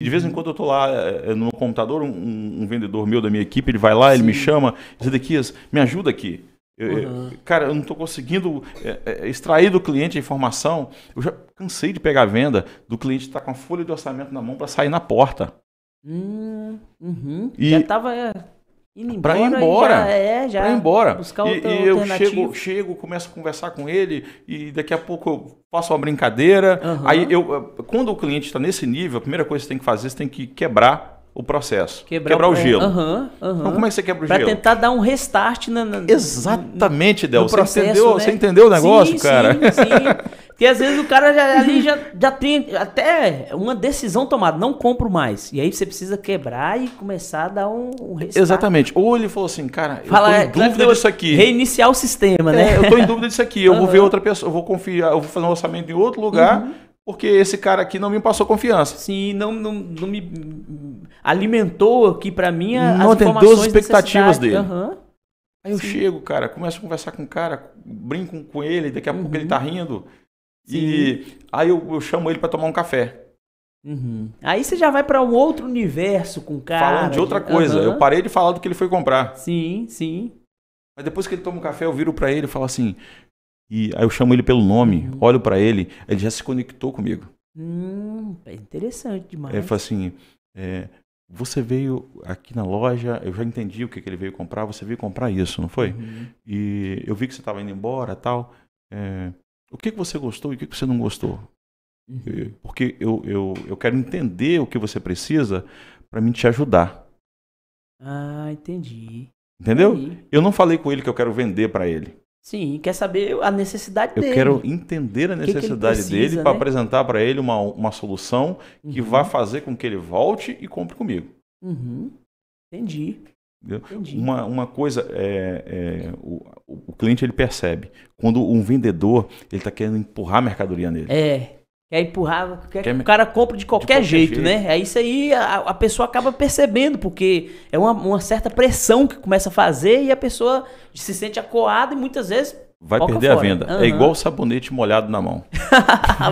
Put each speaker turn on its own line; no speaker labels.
de vez em uhum. quando eu estou lá eh, eh, no computador, um, um, vendedor meu da minha equipe, ele vai lá, Sim. ele me chama, Edequias, me ajuda aqui. Eu, uhum. Cara, eu não estou conseguindo eh, extrair do cliente a informação. Eu já cansei de pegar a venda do cliente estar tá com a folha de orçamento na mão para sair na porta. Hum, uhum. e, já estava é, Indo embora, pra ir embora. Já é, já pra ir embora. Buscar e, e eu chego, chego, começo a conversar com ele e daqui a pouco eu faço uma brincadeira. Uhum. Aí eu, eh, quando o cliente está nesse nível, a primeira coisa que você tem que fazer, você tem que quebrar o processo. Quebrar, quebrar o, o gelo. Uhum, uhum. Então, como é que você quebra o pra gelo? Para tentar dar um restart na. na Exatamente, Del. Você, entendeu, né? você entendeu o negócio, sim, cara? Sim, sim. Porque às vezes o cara já, ali já, já tem até uma decisão tomada, não compro mais. E aí você precisa quebrar e começar a dar um, um Exatamente. Ou ele falou assim, cara, Fala, eu tô em é, dúvida disso aqui. Reiniciar o sistema, né? É, eu tô em dúvida disso aqui. Eu uhum. vou ver outra pessoa, eu vou confiar, eu vou fazer um orçamento em outro lugar. Uhum porque esse cara aqui não me passou confiança. Sim, não, não, não me alimentou aqui para mim as não tem duas expectativas dele. Uhum. Aí eu Sim. chego, cara, começo a conversar com o cara, brinco com ele, daqui a uhum. pouco ele uhum. tá rindo. Sim. E aí eu, eu chamo ele para tomar um café. Uhum. Aí você já vai para um outro universo com o cara. Falando de outra de... coisa. Uhum. Eu parei de falar do que ele foi comprar. Sim, sim. Mas depois que ele toma um café, eu viro para ele e falo assim. E aí eu chamo ele pelo nome, uhum. olho para ele, ele já se conectou comigo. Hum, é interessante demais. Ele falou assim: é, você veio aqui na loja, eu já entendi o que, que ele veio comprar, você veio comprar isso, não foi? Uhum. E eu vi que você estava indo embora tal. É, o que, você gostou e o que, você não gostou? Uhum. Porque eu, eu, eu quero entender o que você precisa para mim te ajudar. Ah, entendi. Entendeu? Eu não falei com ele que eu quero vender para ele. Sim, quer saber a necessidade eu dele. Eu quero entender a necessidade que que precisa, dele para né? apresentar para ele uma, uma solução uhum. que vá uhum. fazer com que ele volte e compre comigo. Uhum. Entendi. Uma, uma coisa, é, é, o, o cliente ele percebe. Quando um vendedor ele está querendo empurrar a mercadoria nele. É, quer empurrar, quer, quer que o cara compra de qualquer, de qualquer jeito, jeito, né? É isso aí, a, a pessoa acaba percebendo, porque é uma, uma certa pressão que começa a fazer e a pessoa se sente acoada e muitas vezes vai perder fora. a venda. Uhum. É igual sabonete molhado na mão.